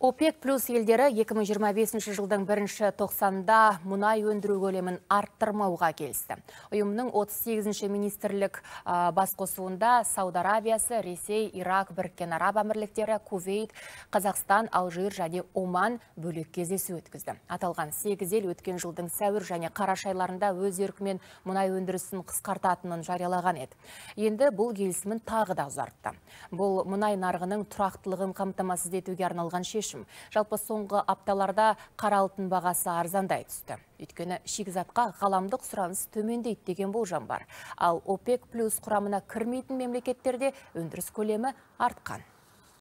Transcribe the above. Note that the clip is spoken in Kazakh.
ОПЕК плюс елдері 2025 жылдың бірінші тоқсанда мұнай өндіру көлемін арттырмауға келісті. Ұйымның 38-ші министрлік басқосуында Сауд Арабиясы, Ресей, Ирак, Біркен Араб Әмірліктері, Кувейт, Қазақстан, Алжир және Оман бөлік кездесу өткізді. Аталған 8 ел өткен жылдың сәуір және қарашайларында өз еркімен мұнай өндірісін қысқартатынын жариялаған еді. Енді бұл келісімін тағы да ұзартты. Бұл мұнай нарығының тұрақтылығын қамтамасыз етуге арналған шешім шешім жалпы соңғы апталарда қара алтын бағасы арзандай түсті өйткені шикізатқа ғаламдық сұраныс төмендейді деген болжам бар ал опек плюс құрамына кірмейтін мемлекеттерде өндіріс көлемі артқан